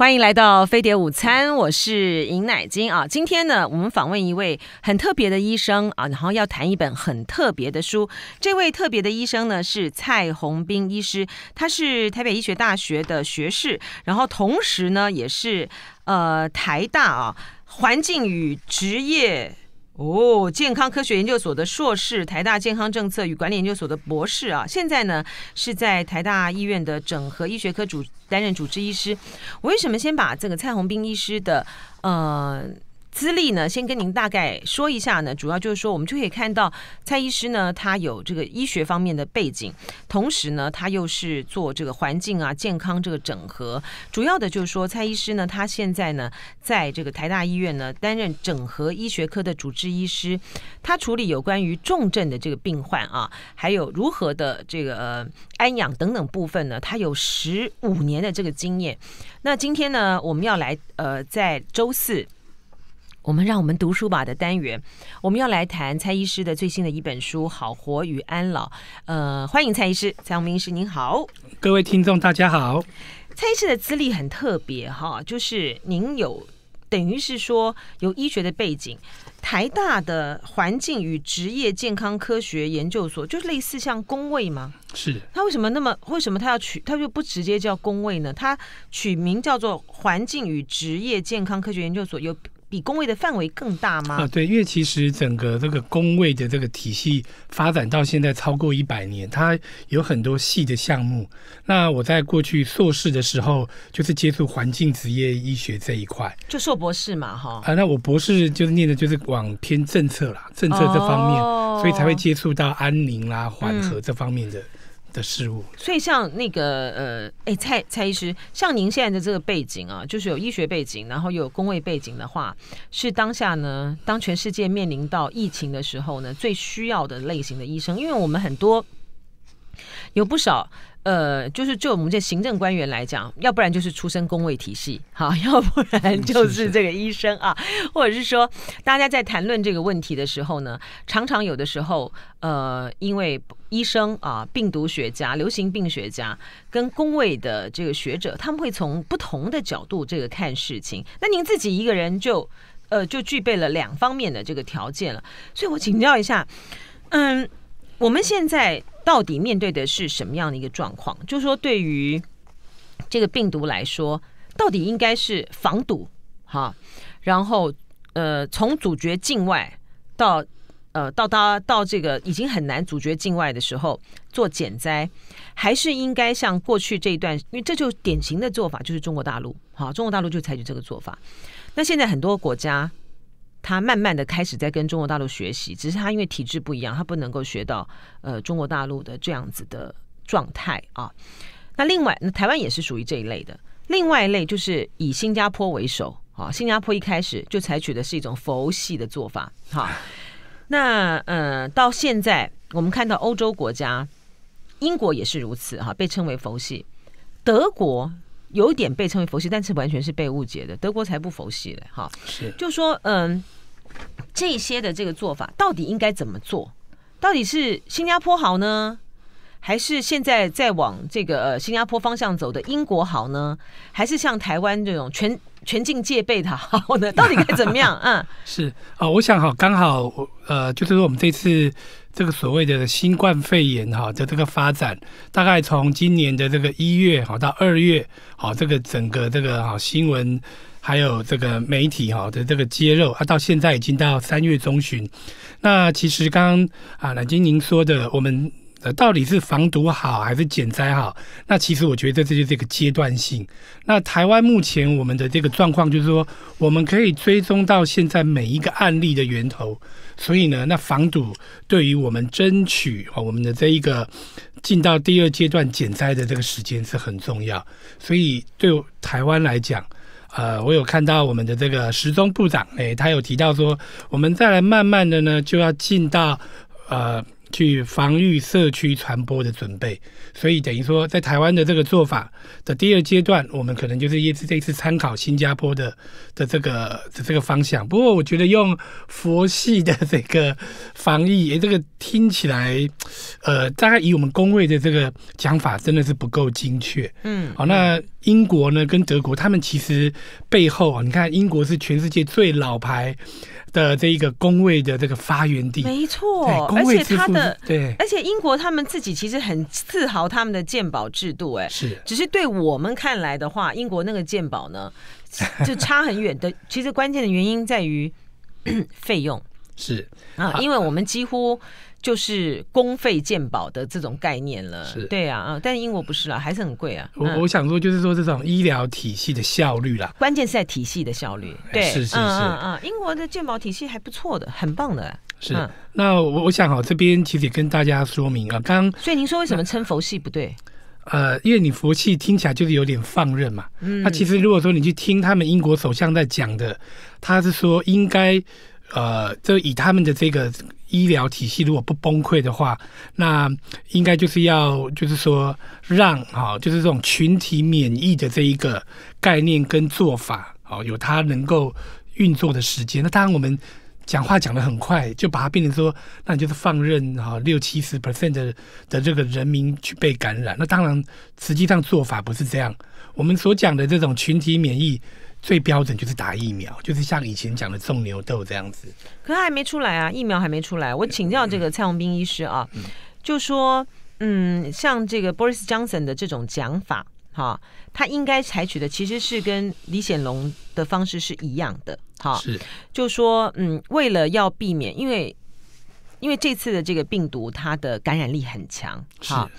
欢迎来到飞碟午餐，我是尹乃金啊。今天呢，我们访问一位很特别的医生啊，然后要谈一本很特别的书。这位特别的医生呢是蔡宏斌医师，他是台北医学大学的学士，然后同时呢也是呃台大啊环境与职业。哦，健康科学研究所的硕士，台大健康政策与管理研究所的博士啊，现在呢是在台大医院的整合医学科主担任主治医师。我为什么先把这个蔡宏斌医师的呃？资历呢，先跟您大概说一下呢，主要就是说，我们就可以看到蔡医师呢，他有这个医学方面的背景，同时呢，他又是做这个环境啊、健康这个整合。主要的就是说，蔡医师呢，他现在呢，在这个台大医院呢，担任整合医学科的主治医师，他处理有关于重症的这个病患啊，还有如何的这个呃、安养等等部分呢，他有十五年的这个经验。那今天呢，我们要来呃，在周四。我们让我们读书吧的单元，我们要来谈蔡医师的最新的一本书《好活与安老》。呃，欢迎蔡医师，蔡永明医师您好，各位听众大家好。蔡医师的资历很特别哈，就是您有等于是说有医学的背景，台大的环境与职业健康科学研究所，就是类似像工位吗？是。他为什么那么？为什么他要取？他就不直接叫工位呢？他取名叫做环境与职业健康科学研究所有。比工位的范围更大吗？啊，对，因为其实整个这个工位的这个体系发展到现在超过一百年，它有很多细的项目。那我在过去硕士的时候，就是接触环境职业医学这一块，就硕博士嘛，哈。啊，那我博士就是念的就是往偏政策啦，政策这方面，所以才会接触到安宁啦、缓和这方面的。的事物，所以像那个呃，哎，蔡蔡医师，像您现在的这个背景啊，就是有医学背景，然后有工位背景的话，是当下呢，当全世界面临到疫情的时候呢，最需要的类型的医生，因为我们很多有不少。呃，就是就我们这行政官员来讲，要不然就是出身公卫体系，好，要不然就是这个医生啊，或者是说，大家在谈论这个问题的时候呢，常常有的时候，呃，因为医生啊，病毒学家、流行病学家跟公卫的这个学者，他们会从不同的角度这个看事情。那您自己一个人就呃，就具备了两方面的这个条件了，所以我请教一下，嗯。我们现在到底面对的是什么样的一个状况？就是说，对于这个病毒来说，到底应该是防堵哈，然后呃，从阻绝境外到呃，到达到这个已经很难阻绝境外的时候做减灾，还是应该像过去这一段，因为这就典型的做法就是中国大陆，好，中国大陆就采取这个做法。那现在很多国家。他慢慢的开始在跟中国大陆学习，只是他因为体制不一样，他不能够学到呃中国大陆的这样子的状态啊。那另外，那台湾也是属于这一类的。另外一类就是以新加坡为首啊，新加坡一开始就采取的是一种佛系的做法。哈，那嗯，到现在我们看到欧洲国家，英国也是如此哈，被称为佛系。德国。有点被称为佛系，但是完全是被误解的。德国才不佛系嘞，哈。就说，嗯，这些的这个做法到底应该怎么做？到底是新加坡好呢，还是现在在往这个新加坡方向走的英国好呢？还是像台湾这种全？全境戒备，他好的，到底该怎么样？嗯，是啊，我想好，刚好呃，就是说我们这次这个所谓的新冠肺炎哈的这个发展，大概从今年的这个一月哈到二月，好，这个整个这个哈新闻还有这个媒体哈的这个揭露啊，到现在已经到三月中旬。那其实刚刚啊，蓝晶您说的，我们。到底是防堵好还是减灾好？那其实我觉得这就是一个阶段性。那台湾目前我们的这个状况就是说，我们可以追踪到现在每一个案例的源头，所以呢，那防堵对于我们争取啊我们的这一个进到第二阶段减灾的这个时间是很重要。所以对台湾来讲，呃，我有看到我们的这个时钟部长诶，他有提到说，我们再来慢慢的呢，就要进到呃。去防御社区传播的准备，所以等于说，在台湾的这个做法的第二阶段，我们可能就是也是这一次参考新加坡的的这个的这个方向。不过，我觉得用佛系的这个防疫，这个听起来，呃，大概以我们工位的这个讲法，真的是不够精确。嗯，好，那英国呢，跟德国，他们其实背后，啊，你看，英国是全世界最老牌。的这一个工位的这个发源地，没错，而且他的对，而且英国他们自己其实很自豪他们的鉴宝制度，哎，是，只是对我们看来的话，英国那个鉴宝呢，就差很远的。其实关键的原因在于 费用是啊，因为我们几乎。就是公费健保的这种概念了，是，对啊，啊，但英国不是啊，还是很贵啊。我我想说，就是说这种医疗体系的效率啦，关键是在体系的效率，对，是是是，啊，英国的健保体系还不错的，很棒的。是，那我我想哈，这边其实也跟大家说明啊，刚，所以您说为什么称佛系不对？呃，因为你佛系听起来就是有点放任嘛。嗯，那其实如果说你去听他们英国首相在讲的，他是说应该。呃，就以他们的这个医疗体系如果不崩溃的话，那应该就是要就是说让哈，就是这种群体免疫的这一个概念跟做法，哦，有它能够运作的时间。那当然我们讲话讲得很快，就把它变成说，那就是放任哈六七十 percent 的的这个人民去被感染。那当然实际上做法不是这样，我们所讲的这种群体免疫。最标准就是打疫苗，就是像以前讲的种牛痘这样子。可还没出来啊，疫苗还没出来。我请教这个蔡宏斌医师啊，就说，嗯，像这个 Boris Johnson 的这种讲法，哈，他应该采取的其实是跟李显龙的方式是一样的，哈，是，就说，嗯，为了要避免，因为因为这次的这个病毒，它的感染力很强，哈。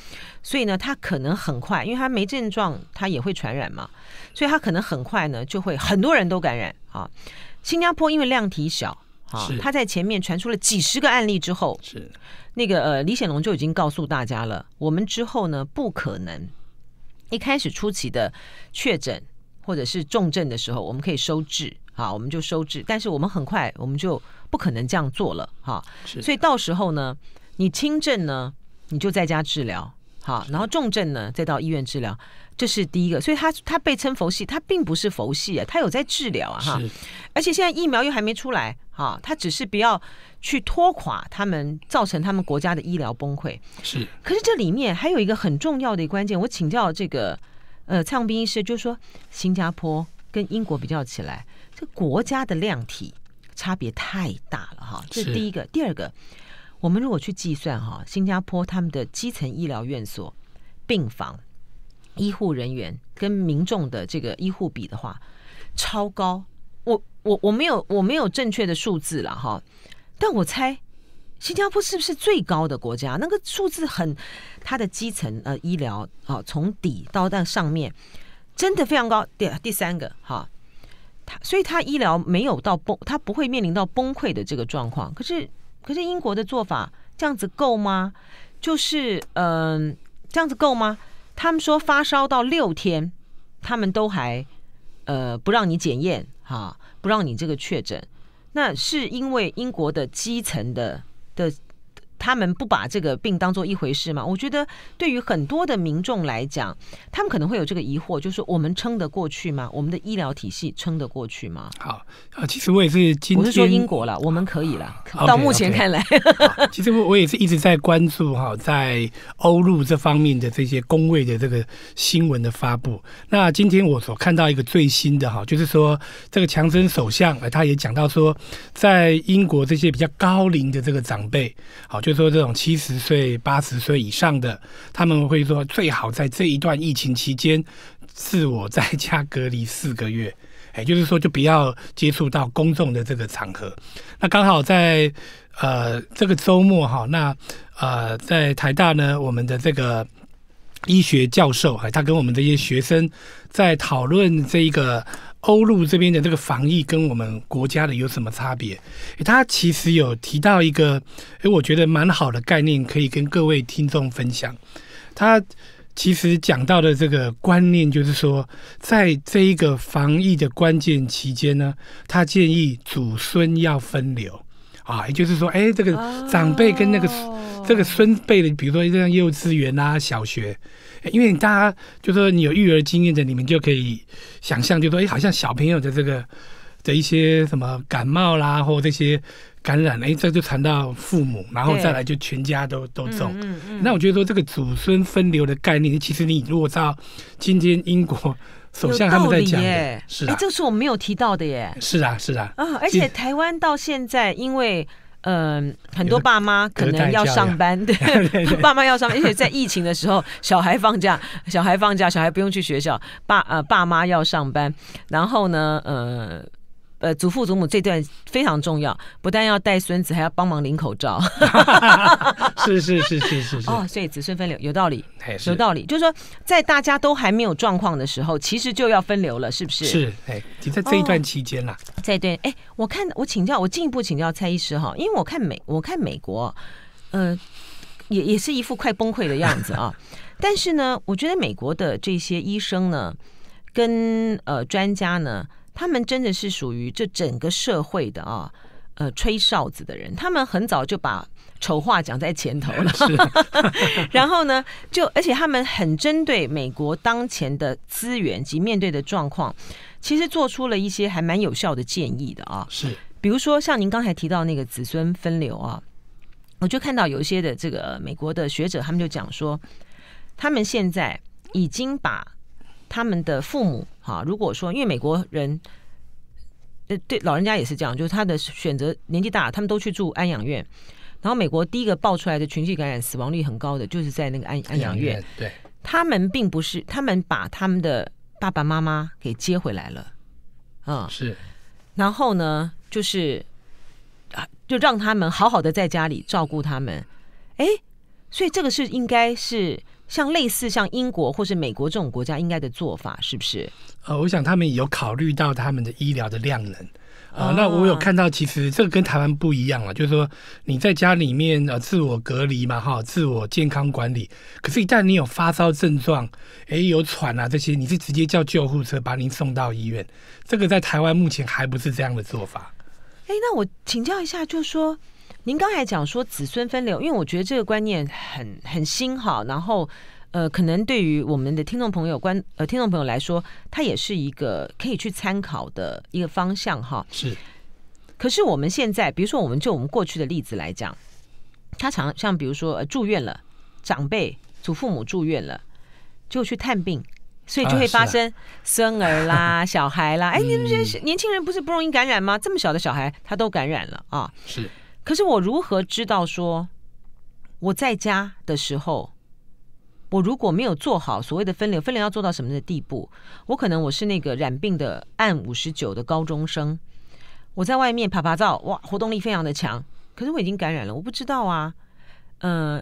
所以呢，他可能很快，因为他没症状，他也会传染嘛。所以他可能很快呢，就会很多人都感染啊。新加坡因为量体小啊，他在前面传出了几十个案例之后，是那个呃李显龙就已经告诉大家了，我们之后呢不可能一开始初期的确诊或者是重症的时候，我们可以收治啊，我们就收治，但是我们很快我们就不可能这样做了哈。所以到时候呢，你轻症呢，你就在家治疗。好，然后重症呢，再到医院治疗，这是第一个。所以他他被称佛系，他并不是佛系啊，他有在治疗啊哈。而且现在疫苗又还没出来哈，他只是不要去拖垮他们，造成他们国家的医疗崩溃。是。可是这里面还有一个很重要的一个关键，我请教这个呃蔡宏斌医师，就是说新加坡跟英国比较起来，这国家的量体差别太大了哈。这是第一个，第二个。我们如果去计算哈，新加坡他们的基层医疗院所、病房、医护人员跟民众的这个医护比的话，超高。我我我没有我没有正确的数字了哈，但我猜新加坡是不是最高的国家？那个数字很，它的基层呃医疗啊，从底到到上面真的非常高。第第三个哈，所以他医疗没有到崩，他不会面临到崩溃的这个状况。可是。可是英国的做法这样子够吗？就是嗯，这样子够吗？他们说发烧到六天，他们都还呃不让你检验哈，不让你这个确诊，那是因为英国的基层的的。他们不把这个病当做一回事吗？我觉得对于很多的民众来讲，他们可能会有这个疑惑，就是我们撑得过去吗？我们的医疗体系撑得过去吗？好啊，其实我也是，我是说英国了，我们可以了。到目前看来，其实我也是一直在关注哈，在欧陆这方面的这些工位的这个新闻的发布。那今天我所看到一个最新的哈，就是说这个强森首相他也讲到说，在英国这些比较高龄的这个长辈，好就。就说这种七十岁、八十岁以上的，他们会说最好在这一段疫情期间自我在家隔离四个月，也就是说就不要接触到公众的这个场合。那刚好在呃这个周末哈，那呃在台大呢，我们的这个医学教授啊，他跟我们这些学生在讨论这一个。欧陆这边的这个防疫跟我们国家的有什么差别？他其实有提到一个，诶，我觉得蛮好的概念，可以跟各位听众分享。他其实讲到的这个观念，就是说，在这一个防疫的关键期间呢，他建议祖孙要分流。啊，也就是说，哎，这个长辈跟那个这个孙辈的，比如说像幼稚园啦、小学，因为大家就说你有育儿经验的，你们就可以想象，就说哎，好像小朋友的这个的一些什么感冒啦，或这些感染，哎，这就传到父母，然后再来就全家都都中。那我觉得说这个祖孙分流的概念，其实你如果到今天英国。首相理在讲耶，哎，这个是我没有提到的耶。是啊，是啊。啊，而且台湾到现在，因为呃，很多爸妈可能要上班，对，爸妈要上班，而且在疫情的时候，小孩放假，小孩放假，小孩不用去学校，爸呃，爸妈要上班，然后呢，呃。呃，祖父祖母这段非常重要，不但要带孙子，还要帮忙领口罩。是是是是是是哦，所以子孙分流有道理，有道理。就是说，在大家都还没有状况的时候，其实就要分流了，是不是？是，哎，在这一段期间啦，在对，哎，我看，我请教，我进一步请教蔡医师哈，因为我看美，我看美国，呃，也也是一副快崩溃的样子啊。但是呢，我觉得美国的这些医生呢，跟呃专家呢。他们真的是属于这整个社会的啊，呃，吹哨子的人。他们很早就把丑话讲在前头了，然后呢，就而且他们很针对美国当前的资源及面对的状况，其实做出了一些还蛮有效的建议的啊。是，比如说像您刚才提到那个子孙分流啊，我就看到有一些的这个美国的学者，他们就讲说，他们现在已经把。他们的父母哈，如果说因为美国人，呃，对老人家也是这样，就是他的选择年纪大，他们都去住安养院。然后美国第一个爆出来的群体感染死亡率很高的，就是在那个安安养院。对，他们并不是，他们把他们的爸爸妈妈给接回来了，嗯，是。然后呢，就是啊，就让他们好好的在家里照顾他们。哎，所以这个是应该是。像类似像英国或是美国这种国家应该的做法是不是？呃，我想他们有考虑到他们的医疗的量能啊。那我有看到，其实这个跟台湾不一样了，就是说你在家里面呃自我隔离嘛，哈，自我健康管理。可是，一旦你有发烧症状，哎，有喘啊这些，你是直接叫救护车把您送到医院。这个在台湾目前还不是这样的做法。哎，那我请教一下，就是说。您刚才讲说子孙分流，因为我觉得这个观念很很新哈，然后呃，可能对于我们的听众朋友观呃听众朋友来说，它也是一个可以去参考的一个方向哈。是。可是我们现在，比如说我们就我们过去的例子来讲，他常像比如说呃、住院了，长辈祖父母住院了，就去探病，所以就会发生生儿啦、小孩啦，哎，你们这些年轻人不是不容易感染吗？这么小的小孩他都感染了啊！是。可是我如何知道说我在家的时候，我如果没有做好所谓的分流，分流要做到什么的地步？我可能我是那个染病的，按五十九的高中生，我在外面爬爬照，哇，活动力非常的强。可是我已经感染了，我不知道啊。嗯，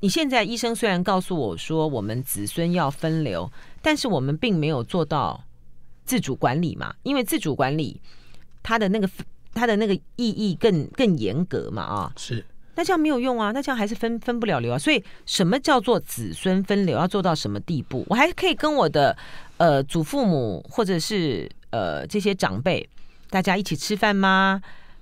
你现在医生虽然告诉我说我们子孙要分流，但是我们并没有做到自主管理嘛，因为自主管理他的那个。它的那个意义更更严格嘛？啊，是，那这样没有用啊，那这样还是分分不了流啊。所以，什么叫做子孙分流？要做到什么地步？我还可以跟我的呃祖父母或者是呃这些长辈大家一起吃饭吗？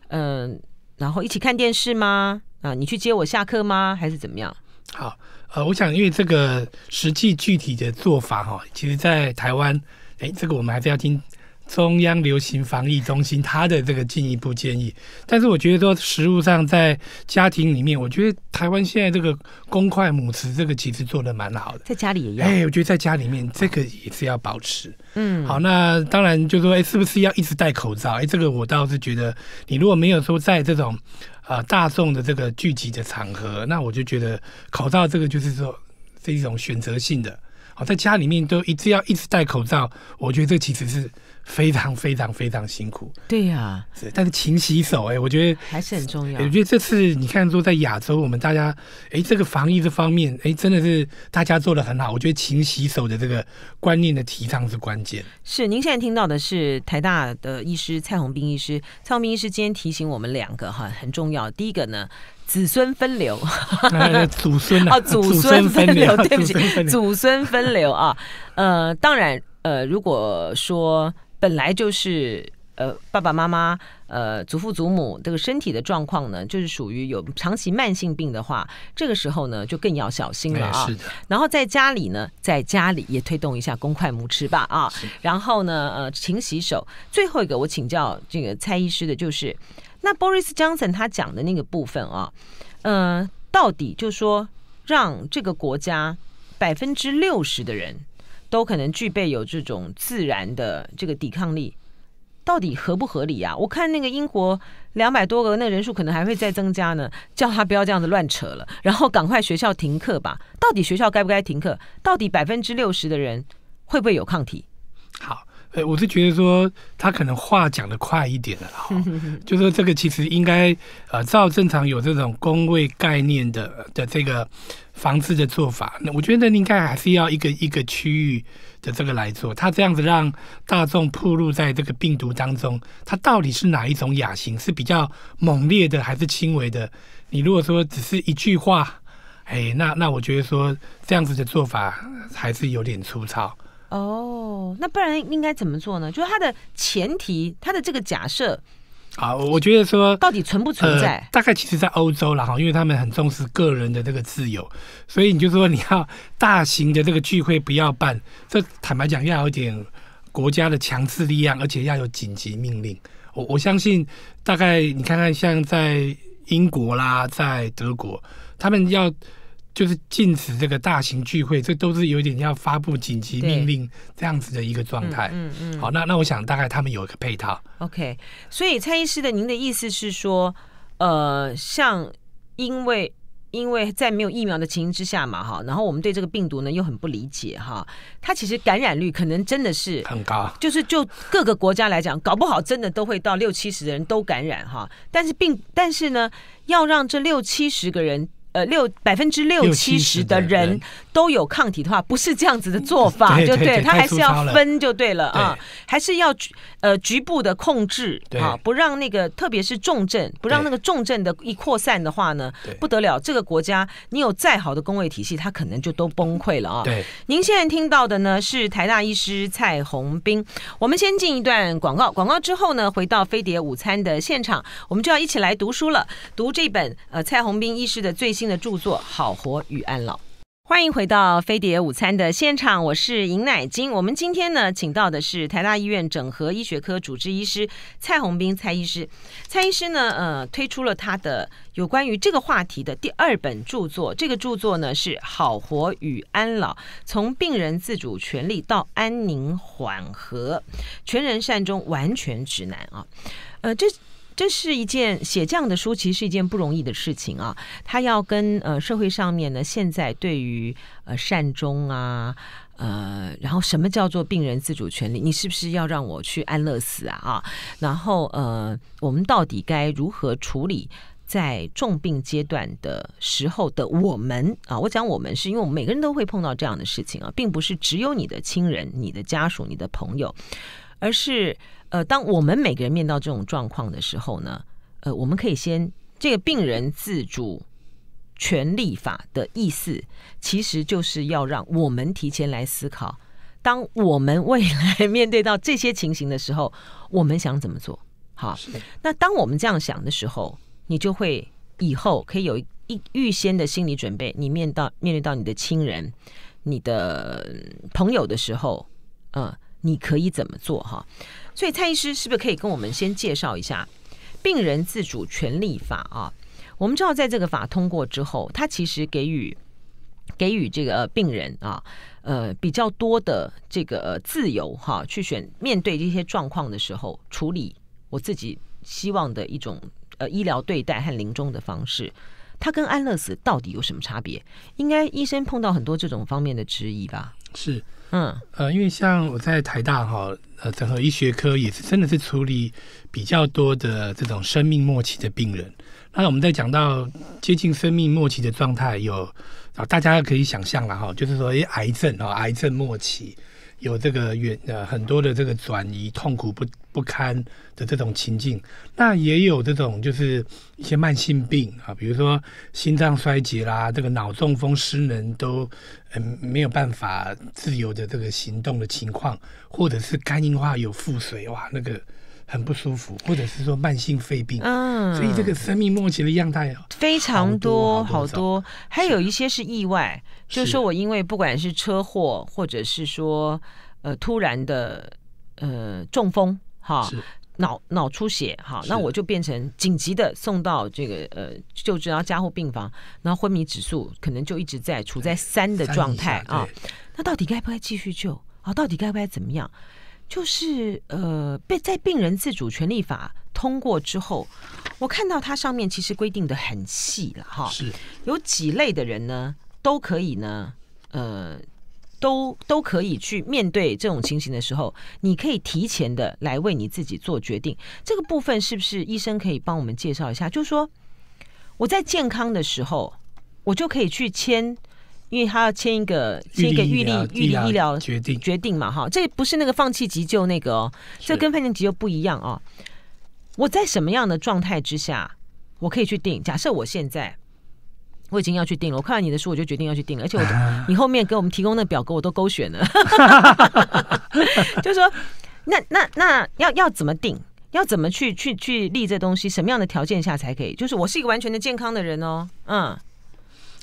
嗯，然后一起看电视吗？啊，你去接我下课吗？还是怎么样？好，呃，我想因为这个实际具体的做法哈，其实在台湾，哎，这个我们还是要听。中央流行防疫中心他的这个进一步建议，但是我觉得说，实物上在家庭里面，我觉得台湾现在这个公筷母匙这个其实做的蛮好的，在家里也要。哎，我觉得在家里面这个也是要保持。嗯，好，那当然就说，哎，是不是要一直戴口罩？哎，这个我倒是觉得，你如果没有说在这种啊大众的这个聚集的场合，那我就觉得口罩这个就是说是一种选择性的。好，在家里面都一直要一直戴口罩，我觉得这其实是。非常非常非常辛苦，对呀，但是勤洗手，哎，我觉得还是很重要。我觉得这次你看说在亚洲，我们大家，哎，这个防疫这方面，哎，真的是大家做的很好。我觉得勤洗手的这个观念的提倡是关键。是，您现在听到的是台大的医师蔡宏斌医师。蔡宏斌医师今天提醒我们两个哈，很重要。第一个呢，子孙分流，祖孙啊，祖 孙分流，对不起，祖孙分流啊。呃，当然，呃，如果说本来就是呃爸爸妈妈呃祖父祖母这个身体的状况呢，就是属于有长期慢性病的话，这个时候呢就更要小心了啊。是的。然后在家里呢，在家里也推动一下公筷母吃吧啊。然后呢呃勤洗手。最后一个我请教这个蔡医师的就是，那 Boris Johnson 他讲的那个部分啊，嗯，到底就说让这个国家百分之六十的人。都可能具备有这种自然的这个抵抗力，到底合不合理啊？我看那个英国两百多个，那人数可能还会再增加呢。叫他不要这样子乱扯了，然后赶快学校停课吧。到底学校该不该停课？到底百分之六十的人会不会有抗体？好。对，我是觉得说他可能话讲的快一点了，就是这个其实应该呃照正常有这种工位概念的的这个防治的做法，那我觉得应该还是要一个一个区域的这个来做。他这样子让大众暴露在这个病毒当中，他到底是哪一种亚型是比较猛烈的还是轻微的？你如果说只是一句话，哎，那那我觉得说这样子的做法还是有点粗糙。哦，那不然应该怎么做呢？就是它的前提，它的这个假设，啊，我觉得说到底存不存在？大概其实在欧洲了哈，因为他们很重视个人的这个自由，所以你就说你要大型的这个聚会不要办，这坦白讲要有点国家的强制力量，而且要有紧急命令。我我相信大概你看看，像在英国啦，在德国，他们要。就是禁止这个大型聚会，这都是有点要发布紧急命令这样子的一个状态。嗯嗯，好，那那我想大概他们有一个配套。OK，所以蔡医师的您的意思是说，呃，像因为因为在没有疫苗的情形之下嘛，哈，然后我们对这个病毒呢又很不理解，哈，它其实感染率可能真的是很高，就是就各个国家来讲，搞不好真的都会到六七十的人都感染哈。但是并但是呢，要让这六七十个人。呃，六百分之六七十的人都有抗体的话，不是这样子的做法，就对他还是要分，就对了啊，还是要呃局部的控制啊，不让那个特别是重症，不让那个重症的一扩散的话呢，不得了，这个国家你有再好的工位体系，它可能就都崩溃了啊。对，您现在听到的呢是台大医师蔡宏斌，我们先进一段广告，广告之后呢，回到飞碟午餐的现场，我们就要一起来读书了，读这本呃蔡宏斌医师的最新。新的著作《好活与安老》，欢迎回到飞碟午餐的现场，我是尹乃金。我们今天呢，请到的是台大医院整合医学科主治医师蔡宏斌蔡医师。蔡医师呢，呃，推出了他的有关于这个话题的第二本著作，这个著作呢是《好活与安老：从病人自主权利到安宁缓和全人善终完全指南》啊，呃，这。这是一件写这样的书，其实是一件不容易的事情啊。他要跟呃社会上面呢，现在对于呃善终啊，呃，然后什么叫做病人自主权利？你是不是要让我去安乐死啊？啊，然后呃，我们到底该如何处理在重病阶段的时候的我们？啊，我讲我们是因为我们每个人都会碰到这样的事情啊，并不是只有你的亲人、你的家属、你的朋友。而是，呃，当我们每个人面对到这种状况的时候呢，呃，我们可以先这个病人自主权利法的意思，其实就是要让我们提前来思考，当我们未来面对到这些情形的时候，我们想怎么做？好，那当我们这样想的时候，你就会以后可以有一预先的心理准备。你面到面对到你的亲人、你的朋友的时候，嗯。你可以怎么做哈？所以蔡医师是不是可以跟我们先介绍一下《病人自主权利法》啊？我们知道，在这个法通过之后，它其实给予给予这个病人啊，呃，比较多的这个自由哈，去选面对这些状况的时候，处理我自己希望的一种呃医疗对待和临终的方式。它跟安乐死到底有什么差别？应该医生碰到很多这种方面的质疑吧？是。嗯呃，因为像我在台大哈，呃，整合医学科也是真的是处理比较多的这种生命末期的病人。那我们在讲到接近生命末期的状态，有啊，大家可以想象了哈，就是说，癌症啊，癌症末期。有这个远呃很多的这个转移痛苦不不堪的这种情境，那也有这种就是一些慢性病啊，比如说心脏衰竭啦，这个脑中风失能都嗯没有办法自由的这个行动的情况，或者是肝硬化有腹水哇那个。很不舒服，或者是说慢性肺病，嗯，所以这个生命末期的样态非常多，好多，还有一些是意外，就是说我因为不管是车祸，或者是说呃突然的呃中风哈，脑脑出血哈，那我就变成紧急的送到这个呃救治要加护病房，然后昏迷指数可能就一直在处在三的状态啊，那到底该不该继续救啊？到底该不该怎么样？就是呃，被在病人自主权利法通过之后，我看到它上面其实规定的很细了哈。是，有几类的人呢都可以呢，呃，都都可以去面对这种情形的时候，你可以提前的来为你自己做决定。这个部分是不是医生可以帮我们介绍一下？就是说，我在健康的时候，我就可以去签。因为他要签一个签一个预立预立医疗决定决定嘛哈，这不是那个放弃急救那个哦，这跟饭店急救不一样哦。我在什么样的状态之下，我可以去定？假设我现在我已经要去定了，我看完你的书我就决定要去定了，而且我你后面给我们提供的表格我都勾选了，就说那那那要要怎么定？要怎么去去去立这东西？什么样的条件下才可以？就是我是一个完全的健康的人哦，嗯。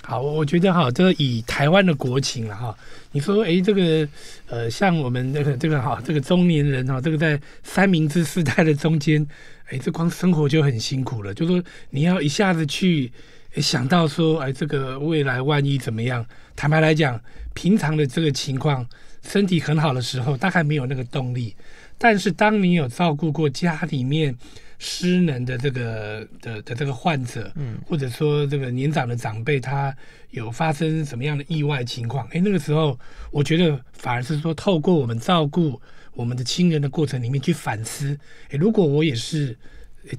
好，我觉得哈，这是以台湾的国情了哈。你说，哎，这个，呃，像我们这个这个哈，这个中年人哈，这个在三明治时代的中间，哎，这光生活就很辛苦了。就说你要一下子去想到说，哎，这个未来万一怎么样？坦白来讲，平常的这个情况，身体很好的时候，大概没有那个动力。但是当你有照顾过家里面。失能的这个的的这个患者，嗯，或者说这个年长的长辈，他有发生什么样的意外情况？哎，那个时候我觉得反而是说，透过我们照顾我们的亲人的过程里面去反思，哎，如果我也是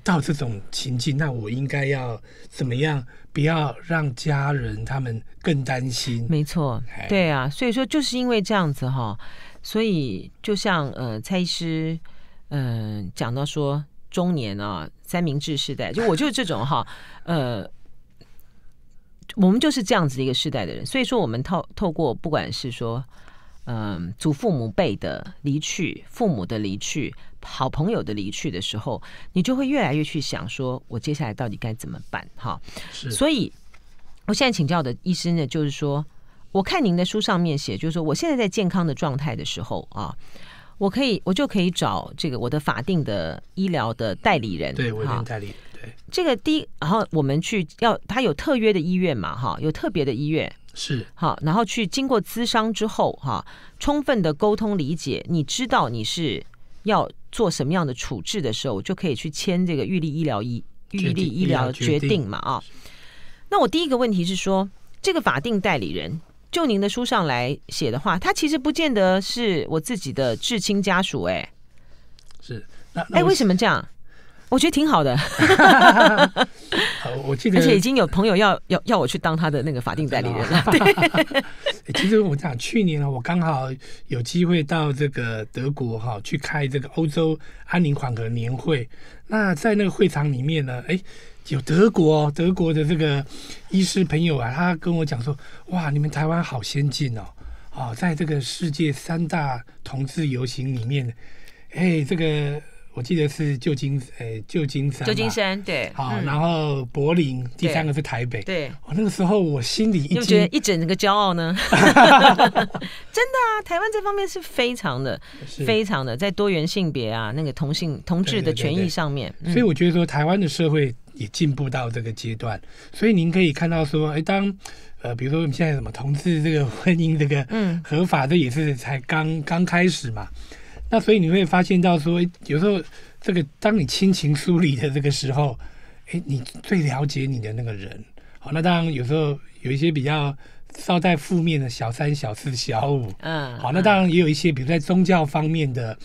到这种情境，那我应该要怎么样，不要让家人他们更担心？没错，对啊，所以说就是因为这样子哈，所以就像呃蔡医师嗯讲到说。中年啊，三明治时代，就我就是这种哈，呃，我们就是这样子的一个时代的人。所以说，我们透透过不管是说，嗯，祖父母辈的离去，父母的离去，好朋友的离去的时候，你就会越来越去想，说我接下来到底该怎么办？哈，是。所以，我现在请教的医生呢，就是说，我看您的书上面写，就是说，我现在在健康的状态的时候啊。我可以，我就可以找这个我的法定的医疗的代理人，对，我定代理，对，这个第一，然后我们去要他有特约的医院嘛，哈，有特别的医院是，好，然后去经过咨商之后，哈，充分的沟通理解，你知道你是要做什么样的处置的时候，就可以去签这个预立医疗医预立医疗决定嘛，啊，那我第一个问题是说，这个法定代理人。就您的书上来写的话，他其实不见得是我自己的至亲家属，哎，是，那哎，为什么这样？我觉得挺好的。好，我记得，而且已经有朋友要要要我去当他的那个法定代理人了。对，其实我讲去年呢，我刚好有机会到这个德国哈去开这个欧洲安宁缓和年会，那在那个会场里面呢，哎。有德国，德国的这个医师朋友啊，他跟我讲说：“哇，你们台湾好先进哦！啊，在这个世界三大同志游行里面，哎，这个我记得是旧金，哎，旧金山，旧金山，对，好，然后柏林，第三个是台北，对。我那个时候我心里一觉得一整个骄傲呢，真的啊，台湾这方面是非常的、非常的，在多元性别啊那个同性同志的权益上面，所以我觉得台湾的社会。也进步到这个阶段，所以您可以看到说，哎，当，呃，比如说我们现在什么同志这个婚姻这个，嗯，合法，这也是才刚刚开始嘛。那所以你会发现到说，有时候这个当你亲情梳理的这个时候，哎，你最了解你的那个人，好，那当然有时候有一些比较稍带负面的小三、小四、小五，嗯，好，那当然也有一些比如在宗教方面的。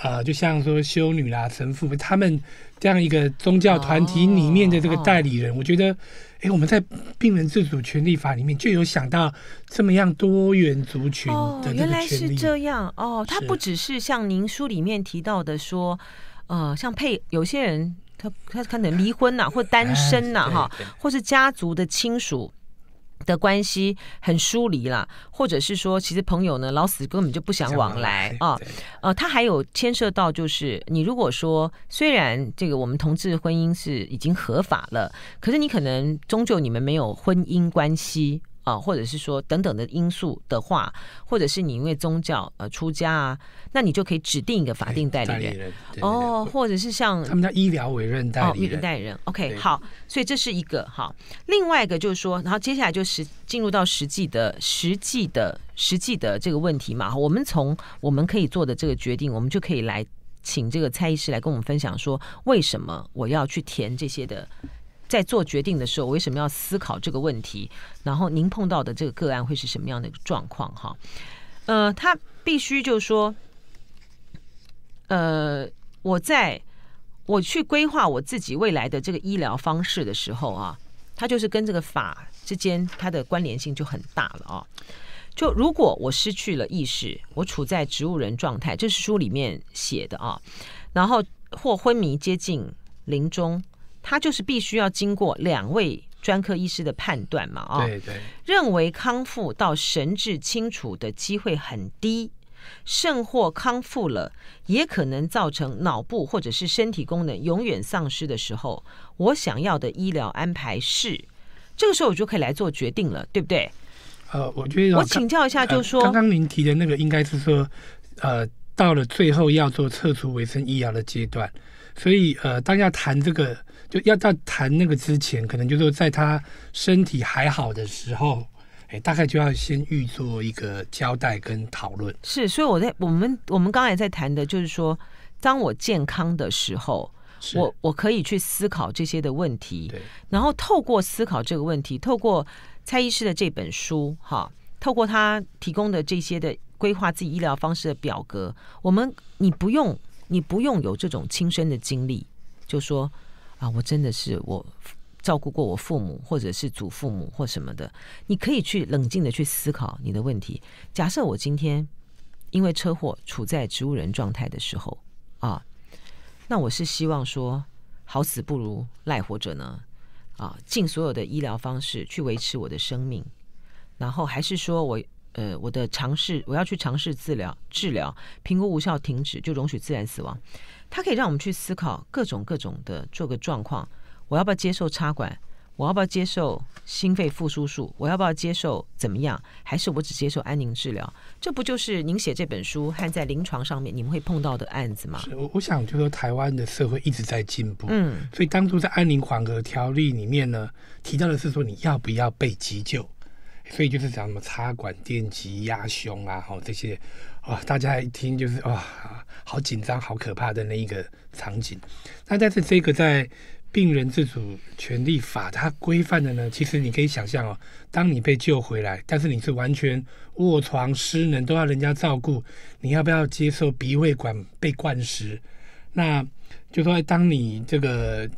啊，就像说修女啦、神父他们这样一个宗教团体里面的这个代理人，我觉得，哎，我们在病人自主权利法里面就有想到这么样多元族群的原来是这样哦，他不只是像您书里面提到的说，呃，像配有些人他他可能离婚呐，或单身呐，哈，或是家族的亲属。的关系很疏离了，或者是说，其实朋友呢，老死根本就不想往来啊。呃，他还有牵涉到，就是你如果说，虽然这个我们同志婚姻是已经合法了，可是你可能终究你们没有婚姻关系。啊，或者是说等等的因素的话，或者是你因为宗教呃出家啊，那你就可以指定一个法定代理人哦，或者是像他们叫医疗委任代理人，委任代理人，OK，好，所以这是一个哈。另外一个就是说，然后接下来就是进入到实际的、实际的、实际的这个问题嘛。我们从我们可以做的这个决定，我们就可以来请这个蔡医师来跟我们分享，说为什么我要去填这些的。在做决定的时候，为什么要思考这个问题？然后您碰到的这个个案会是什么样的状况？哈，呃，他必须就是说，呃，我在我去规划我自己未来的这个医疗方式的时候啊，它就是跟这个法之间它的关联性就很大了啊。就如果我失去了意识，我处在植物人状态，这是书里面写的啊。然后或昏迷接近临终。他就是必须要经过两位专科医师的判断嘛，啊，对对，认为康复到神志清楚的机会很低，甚或康复了也可能造成脑部或者是身体功能永远丧失的时候，我想要的医疗安排是，这个时候我就可以来做决定了，对不对？呃，我觉得我请教一下，就是说刚刚您提的那个应该是说，呃，到了最后要做撤除维生医疗的阶段，所以呃，当要谈这个。就要到谈那个之前，可能就是说在他身体还好的时候，哎，大概就要先预做一个交代跟讨论。是，所以我在我们我们刚才在谈的就是说，当我健康的时候，我我可以去思考这些的问题。对，然后透过思考这个问题，透过蔡医师的这本书，哈，透过他提供的这些的规划自己医疗方式的表格，我们你不用你不用有这种亲身的经历，就说。啊，我真的是我照顾过我父母，或者是祖父母或什么的。你可以去冷静的去思考你的问题。假设我今天因为车祸处在植物人状态的时候啊，那我是希望说好死不如赖活着呢？啊，尽所有的医疗方式去维持我的生命，然后还是说我呃我的尝试我要去尝试治疗治疗评估无效停止就容许自然死亡。它可以让我们去思考各种各种的做个状况，我要不要接受插管？我要不要接受心肺复苏术？我要不要接受怎么样？还是我只接受安宁治疗？这不就是您写这本书和在临床上面你们会碰到的案子吗？我我想就说台湾的社会一直在进步，嗯，所以当初在安宁缓和条例里面呢，提到的是说你要不要被急救，所以就是讲什么插管、电击、压胸啊，好这些。哇！大家一听就是哇，好紧张、好可怕的那一个场景。那但是这个在病人自主权利法它规范的呢，其实你可以想象哦，当你被救回来，但是你是完全卧床失能，都要人家照顾，你要不要接受鼻胃管被灌食？那就说当你这个，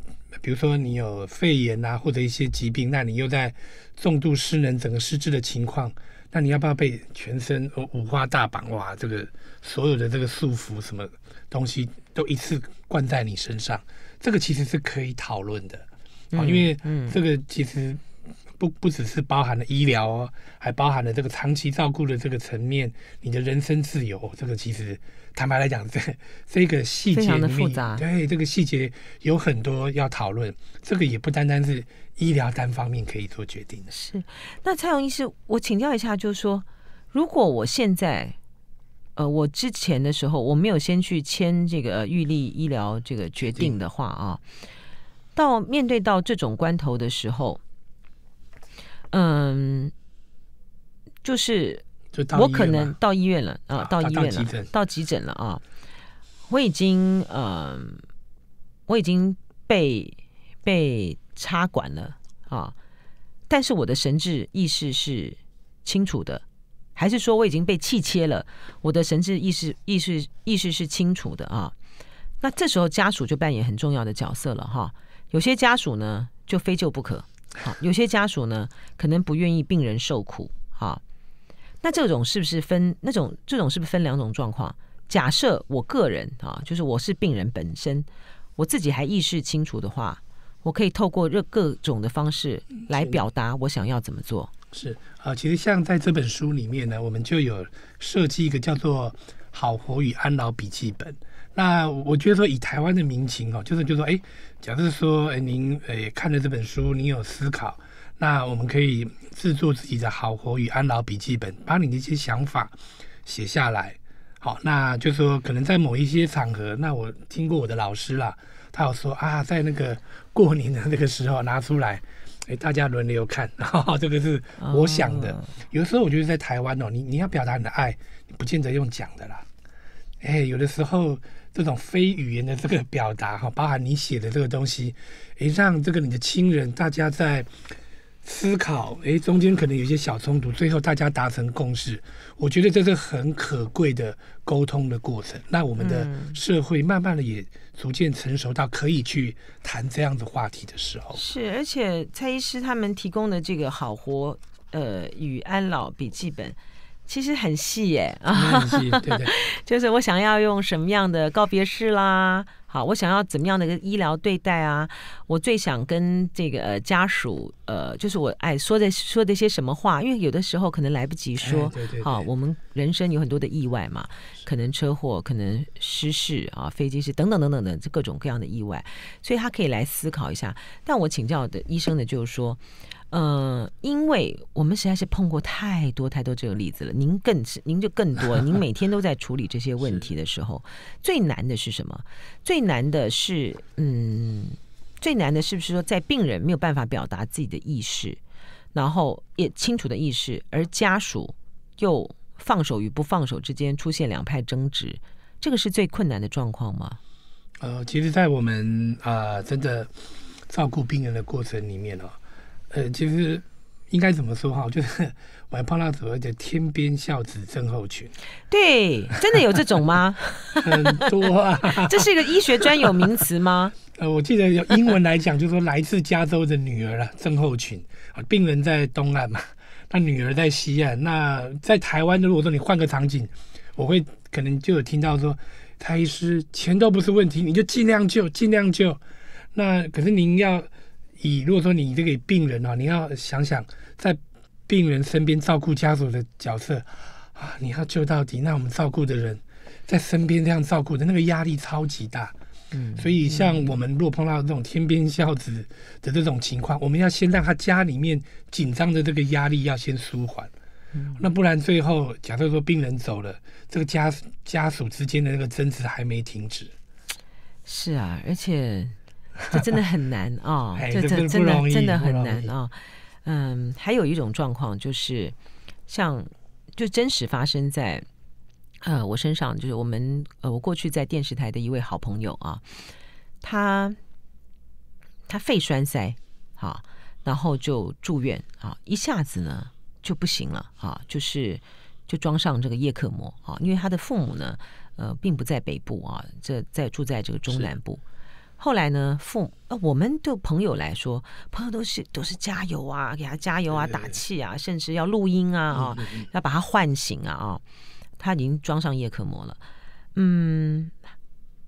比如说你有肺炎啊，或者一些疾病，那你又在重度失能、整个失智的情况。那你要不要被全身五花大绑哇？这个所有的这个束缚什么东西都一次灌在你身上？这个其实是可以讨论的，啊，因为这个其实不不只是包含了医疗，还包含了这个长期照顾的这个层面，你的人生自由，这个其实。坦白来讲，这这个细节非常的复杂。对这个细节有很多要讨论，这个也不单单是医疗单方面可以做决定的。是，那蔡荣医师，我请教一下，就是说，如果我现在，呃，我之前的时候我没有先去签这个玉立医疗这个决定的话啊，到面对到这种关头的时候，嗯，就是。我可能到医院了啊，到医院了，到急诊了啊！我已经嗯，我已经被被插管了啊，但是我的神志意识是清楚的，还是说我已经被气切了？我的神志意识意识意识是清楚的啊。那这时候家属就扮演很重要的角色了哈。有些家属呢就非救不可，好，有些家属呢可能不愿意病人受苦，好。那这种是不是分那种？这种是不是分两种状况？假设我个人啊，就是我是病人本身，我自己还意识清楚的话，我可以透过热各种的方式来表达我想要怎么做。是啊，其实像在这本书里面呢，我们就有设计一个叫做“好活与安老笔记本”。那我觉得说，以台湾的民情哦，就是就说，哎，假设说，哎您哎看了这本书，您有思考。那我们可以制作自己的好活与安老笔记本，把你的一些想法写下来。好，那就是说，可能在某一些场合，那我听过我的老师啦，他有说啊，在那个过年的那个时候拿出来，哎，大家轮流看。哈哈，这个是 我想的。有时候我觉得在台湾哦，你你要表达你的爱，不见得用讲的啦。哎，有的时候这种非语言的这个表达哈，包含你写的这个东西，哎，让这个你的亲人大家在。思考，哎，中间可能有些小冲突，最后大家达成共识。我觉得这是很可贵的沟通的过程。那我们的社会慢慢的也逐渐成熟到可以去谈这样子话题的时候。是，而且蔡医师他们提供的这个好活，呃，与安老笔记本其实很细耶，对对，就是我想要用什么样的告别式啦。好，我想要怎么样的一个医疗对待啊？我最想跟这个家属，呃，就是我哎说的说的些什么话？因为有的时候可能来不及说。对对。好，我们人生有很多的意外嘛，可能车祸，可能失事啊，飞机失等等等等的各种各样的意外，所以他可以来思考一下。但我请教的医生呢，就是说。呃，因为我们实在是碰过太多太多这个例子了。您更是您就更多，您每天都在处理这些问题的时候，最难的是什么？最难的是，嗯，最难的是不是说在病人没有办法表达自己的意识，然后也清楚的意识，而家属又放手与不放手之间出现两派争执，这个是最困难的状况吗？呃，其实，在我们啊，真的照顾病人的过程里面呢。呃，其实应该怎么说哈？就是我还碰到所谓的“天边孝子症候群”。对，真的有这种吗？很多啊。这是一个医学专有名词吗？呃，我记得有英文来讲，就是说来自加州的女儿了。症候群，病人在东岸嘛，那女儿在西岸。那在台湾的，如果说你换个场景，我会可能就有听到说，蔡医师钱都不是问题，你就尽量救，尽量救。那可是您要。以如果说你这个病人哦，你要想想在病人身边照顾家属的角色啊，你要救到底，那我们照顾的人在身边这样照顾的那个压力超级大。嗯，所以像我们若碰到这种天边孝子的这种情况，我们要先让他家里面紧张的这个压力要先舒缓，那不然最后假设说病人走了，这个家家属之间的那个争执还没停止，是啊，而且。这真的很难啊！这这真的真的很难啊！嗯，还有一种状况就是，像就真实发生在呃我身上，就是我们呃我过去在电视台的一位好朋友啊，他他肺栓塞啊，然后就住院啊，一下子呢就不行了啊，就是就装上这个叶克膜啊，因为他的父母呢呃并不在北部啊，这在住在这个中南部。后来呢？父母啊，我们就朋友来说，朋友都是都是加油啊，给他加油啊，打气啊，甚至要录音啊，哦，要把他唤醒啊，啊，他已经装上叶克膜了。嗯，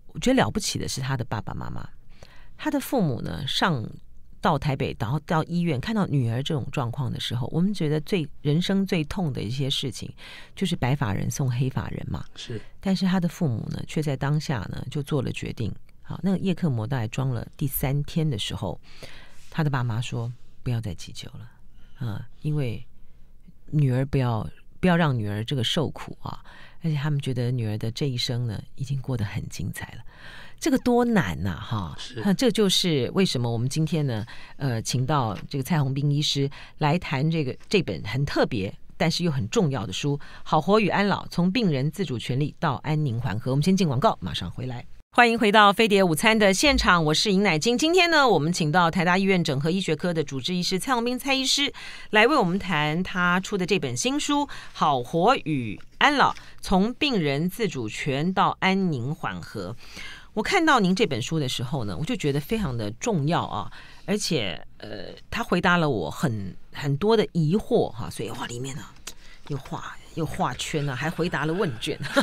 我觉得了不起的是他的爸爸妈妈，他的父母呢，上到台北，然后到医院看到女儿这种状况的时候，我们觉得最人生最痛的一些事情就是白发人送黑发人嘛。是，但是他的父母呢，却在当下呢就做了决定。好，那个叶克膜袋装了第三天的时候，他的爸妈说不要再急救了，啊，因为女儿不要不要让女儿这个受苦啊，而且他们觉得女儿的这一生呢已经过得很精彩了，这个多难呐哈，是，这就是为什么我们今天呢，呃，请到这个蔡宏斌医师来谈这个这本很特别但是又很重要的书《好活与安老：从病人自主权利到安宁缓和》。我们先进广告，马上回来。欢迎回到《飞碟午餐》的现场，我是尹乃菁。今天呢，我们请到台大医院整合医学科的主治医师蔡宏斌蔡医师来为我们谈他出的这本新书《好活与安老：从病人自主权到安宁缓和》。我看到您这本书的时候呢，我就觉得非常的重要啊，而且呃，他回答了我很很多的疑惑哈，所以哇，里面呢有话。又画圈了，还回答了问卷。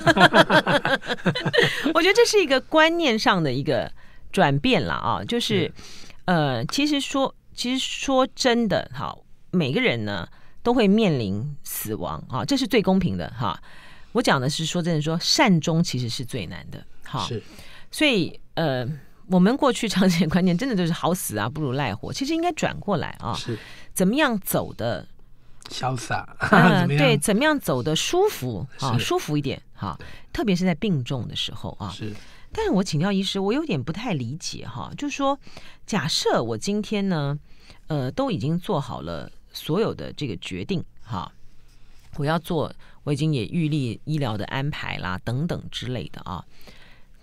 我觉得这是一个观念上的一个转变了啊，就是，呃，其实说，其实说真的，哈，每个人呢都会面临死亡啊，这是最公平的哈。我讲的是说真的，说善终其实是最难的哈。是，所以呃，我们过去常见的观念真的就是好死啊不如赖活，其实应该转过来啊，是怎么样走的？潇洒，嗯，对，怎么样走的舒服啊？舒服一点哈，特别是在病重的时候啊。是，但是我请教医师，我有点不太理解哈。就是说，假设我今天呢，呃，都已经做好了所有的这个决定哈，我要做，我已经也预立医疗的安排啦，等等之类的啊。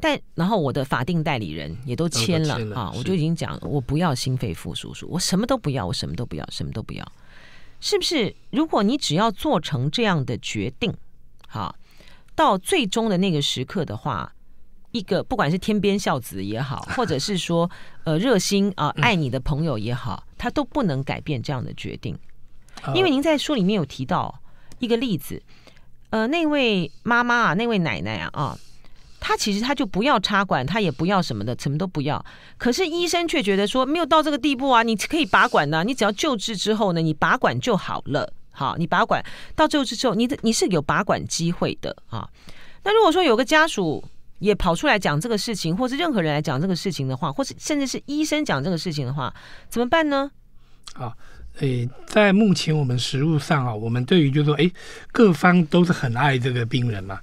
但然后我的法定代理人也都签了啊，我就已经讲，我不要心肺复苏术，我什么都不要，我什么都不要，什么都不要。是不是？如果你只要做成这样的决定，好，到最终的那个时刻的话，一个不管是天边孝子也好，或者是说呃热心啊爱你的朋友也好，他都不能改变这样的决定，因为您在书里面有提到一个例子，呃，那位妈妈啊，那位奶奶啊啊。他其实他就不要插管，他也不要什么的，什么都不要。可是医生却觉得说没有到这个地步啊，你可以拔管呐。’你只要救治之后呢，你拔管就好了。好，你拔管到救治之后，你你是有拔管机会的啊。那如果说有个家属也跑出来讲这个事情，或是任何人来讲这个事情的话，或是甚至是医生讲这个事情的话，怎么办呢？好，诶，在目前我们实物上啊，我们对于就是说，诶，各方都是很爱这个病人嘛。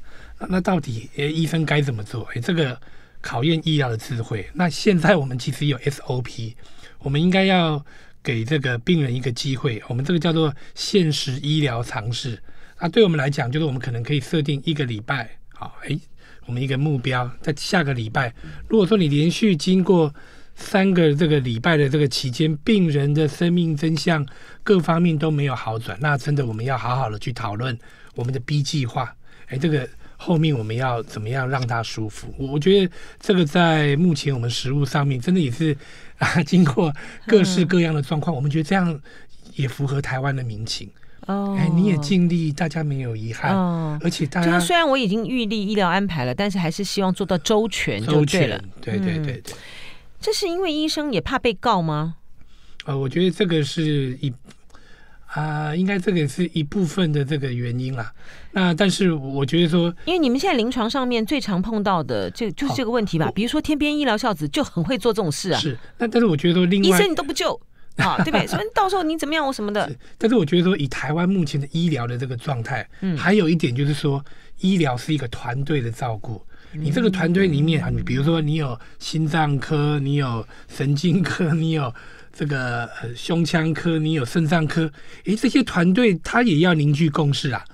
那到底诶，医生该怎么做？诶，这个考验医疗的智慧。那现在我们其实有 SOP，我们应该要给这个病人一个机会。我们这个叫做现实医疗尝试。那对我们来讲，就是我们可能可以设定一个礼拜，好，诶，我们一个目标，在下个礼拜，如果说你连续经过三个这个礼拜的这个期间，病人的生命真相各方面都没有好转，那真的我们要好好的去讨论我们的 B 计划。诶，这个。后面我们要怎么样让他舒服？我我觉得这个在目前我们食物上面真的也是啊，经过各式各样的状况，我们觉得这样也符合台湾的民情。哦，哎，你也尽力，大家没有遗憾，哦、而且大家。就是虽然我已经预立医疗安排了，但是还是希望做到周全了。周全，对对对对。这是因为医生也怕被告吗？呃，我觉得这个是一。啊，应该这个是一部分的这个原因啦。那但是我觉得说，因为你们现在临床上面最常碰到的这就是这个问题吧。比如说天边医疗孝子就很会做这种事啊。是，那但是我觉得另外医生你都不救啊，对不对？所以到时候你怎么样我什么的。但是我觉得说，以台湾目前的医疗的这个状态，还有一点就是说，医疗是一个团队的照顾。你这个团队里面，你比如说你有心脏科，你有神经科，你有。这个呃，胸腔科，你有肾脏科，诶，这些团队他也要凝聚共识啊。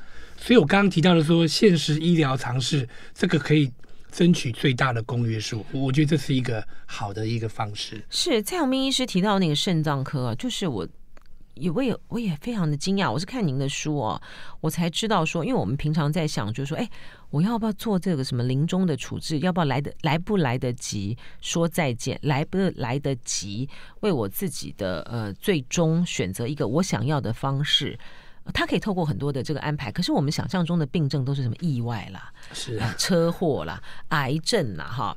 所以我刚刚提到的说，现实医疗尝试，这个可以争取最大的公约数，我觉得这是一个好的一个方式。是蔡永明医师提到那个肾脏科，就是我，也我也我也非常的惊讶，我是看您的书啊，我才知道说，因为我们平常在想，就是说，哎。我要不要做这个什么临终的处置？要不要来得来不来得及说再见？来不来得及为我自己的呃最终选择一个我想要的方式？他可以透过很多的这个安排。可是我们想象中的病症都是什么意外啦，是啊，车祸啦，癌症啦，哈，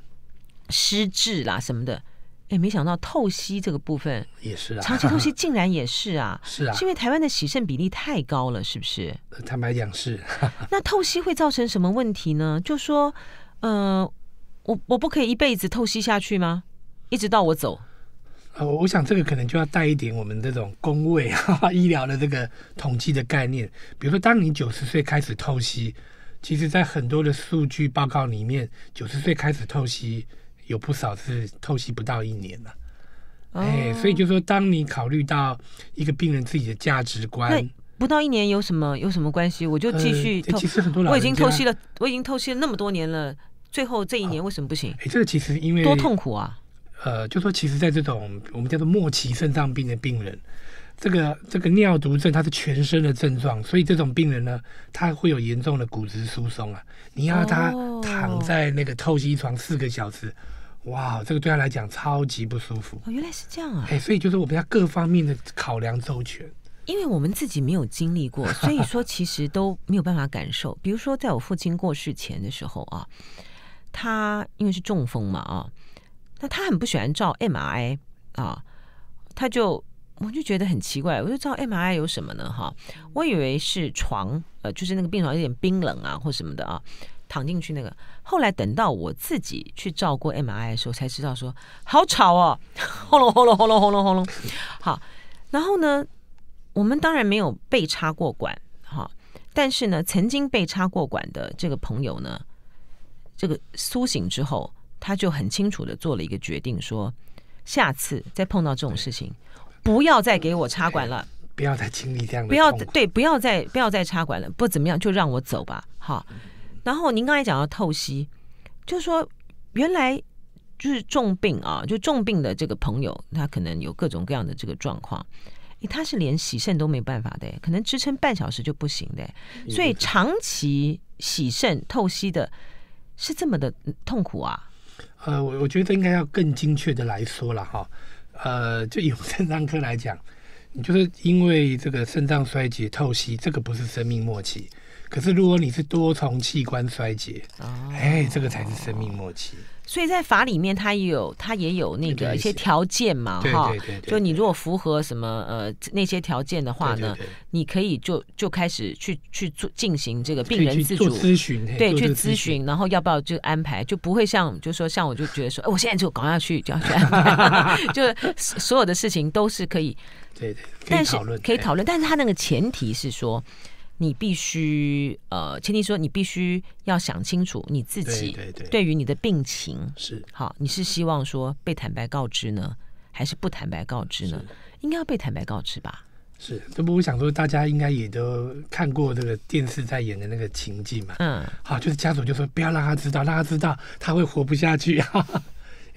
失智啦什么的。哎，没想到透析这个部分也是啊，长期透析竟然也是啊，是啊，是因为台湾的洗肾比例太高了，是不是？坦白讲是。那透析会造成什么问题呢？就说，嗯，我我不可以一辈子透析下去吗？一直到我走？呃，我想这个可能就要带一点我们这种公卫 医疗的这个统计的概念。比如说，当你九十岁开始透析，其实在很多的数据报告里面，九十岁开始透析。有不少是透析不到一年了，哎，所以就说，当你考虑到一个病人自己的价值观，不到一年有什么有什么关系？我就继续透，其实很多人我已经透析了，我已经透析了那么多年了，最后这一年为什么不行？哎，这个其实因为多痛苦啊。呃，就说其实，在这种我们叫做末期肾脏病的病人，这个这个尿毒症，它是全身的症状，所以这种病人呢，他会有严重的骨质疏松啊。你要他躺在那个透析床四个小时。哇，这个对他来讲超级不舒服。哦，原来是这样啊！哎，所以就是我们要各方面的考量周全。因为我们自己没有经历过，所以说其实都没有办法感受。比如说，在我父亲过世前的时候啊，他因为是中风嘛啊，那他很不喜欢照 MRI 啊，他就我就觉得很奇怪，我就照 MRI 有什么呢？哈，我以为是床，呃，就是那个病床有点冰冷啊，或什么的啊。躺进去那个，后来等到我自己去照顾 m i 的时候，才知道说好吵哦，轰隆轰隆轰隆轰隆轰隆。好，然后呢，我们当然没有被插过管，好，但是呢，曾经被插过管的这个朋友呢，这个苏醒之后，他就很清楚的做了一个决定，说下次再碰到这种事情，不要再给我插管了，不要再经历这样的，不要对，不要再不要再插管了，不怎么样，就让我走吧，好。然后您刚才讲到透析，就是说原来就是重病啊，就重病的这个朋友，他可能有各种各样的这个状况，他是连洗肾都没办法的，可能支撑半小时就不行的，所以长期洗肾透析的是这么的痛苦啊？呃，我我觉得应该要更精确的来说了哈，呃，就以肾脏科来讲，就是因为这个肾脏衰竭透析，这个不是生命末期。可是如果你是多重器官衰竭，哎，这个才是生命末期。所以在法里面，它也有，它也有那个一些条件嘛，哈。就你如果符合什么呃那些条件的话呢，你可以就就开始去去做进行这个病人自主咨询，对，去咨询，然后要不要就安排，就不会像就说像我就觉得说，哎，我现在就搞下去就要去安排，就所有的事情都是可以。对对。可以讨论。可以讨论，但是它那个前提是说。你必须呃，前提说你必须要想清楚你自己对于你的病情是好，你是希望说被坦白告知呢，还是不坦白告知呢？应该要被坦白告知吧？是，这不我想说，大家应该也都看过这个电视在演的那个情景嘛？嗯，好，就是家属就说不要让他知道，让他知道他会活不下去啊！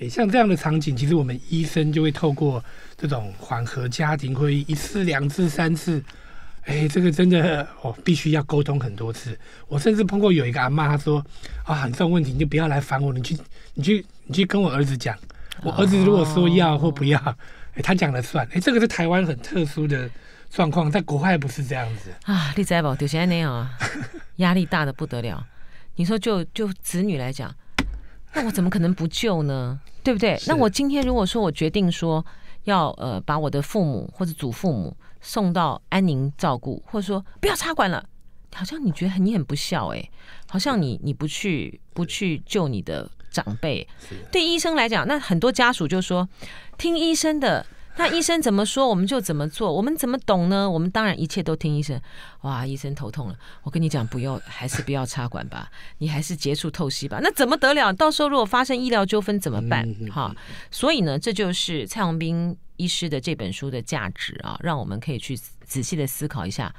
哎，像这样的场景，其实我们医生就会透过这种缓和家庭会议一次、两次、三次。哎，这个真的，我必须要沟通很多次。我甚至碰过有一个阿妈，她说：“啊，这种问题，你就不要来烦我，你去，你去，你去跟我儿子讲。我儿子如果说要或不要，哎，他讲了算。哎，这个是台湾很特殊的状况，在国外不是这样子啊。李在宝就钱那样啊，压力大的不得了。你说，就就子女来讲，那我怎么可能不救呢？对不对？那我今天如果说我决定说要呃，把我的父母或者祖父母……送到安宁照顾，或者说不要插管了，好像你觉得你很不孝哎，好像你你不去不去救你的长辈，对医生来讲，那很多家属就说听医生的。那医生怎么说我们就怎么做？我们怎么懂呢？我们当然一切都听医生。哇，医生头痛了，我跟你讲，不要，还是不要插管吧，你还是结束透析吧。那怎么得了？到时候如果发生医疗纠纷怎么办？哈，所以呢，这就是蔡宏斌医师的这本书的价值啊，让我们可以去仔细的思考一下，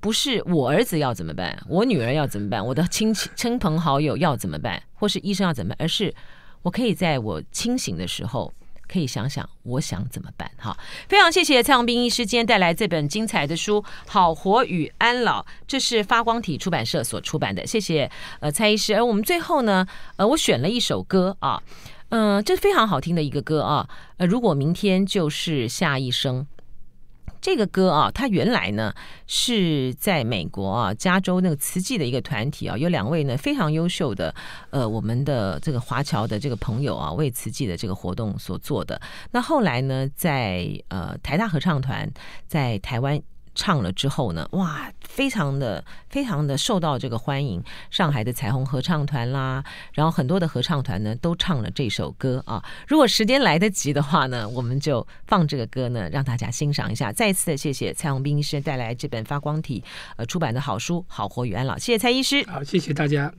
不是我儿子要怎么办，我女儿要怎么办，我的亲戚亲朋好友要怎么办，或是医生要怎么办，而是我可以在我清醒的时候。可以想想，我想怎么办？哈，非常谢谢蔡宏斌医师今天带来这本精彩的书《好活与安老》，这是发光体出版社所出版的。谢谢，呃，蔡医师。而我们最后呢，呃，我选了一首歌啊，嗯，这是非常好听的一个歌啊。呃，如果明天就是下一生。这个歌啊，它原来呢是在美国啊，加州那个慈济的一个团体啊，有两位呢非常优秀的呃，我们的这个华侨的这个朋友啊，为慈济的这个活动所做的。那后来呢，在呃台大合唱团在台湾。唱了之后呢，哇，非常的、非常的受到这个欢迎。上海的彩虹合唱团啦，然后很多的合唱团呢都唱了这首歌啊。如果时间来得及的话呢，我们就放这个歌呢，让大家欣赏一下。再次次谢谢蔡宏斌医生带来这本发光体呃出版的好书《好活与安老》，谢谢蔡医师。好，谢谢大家。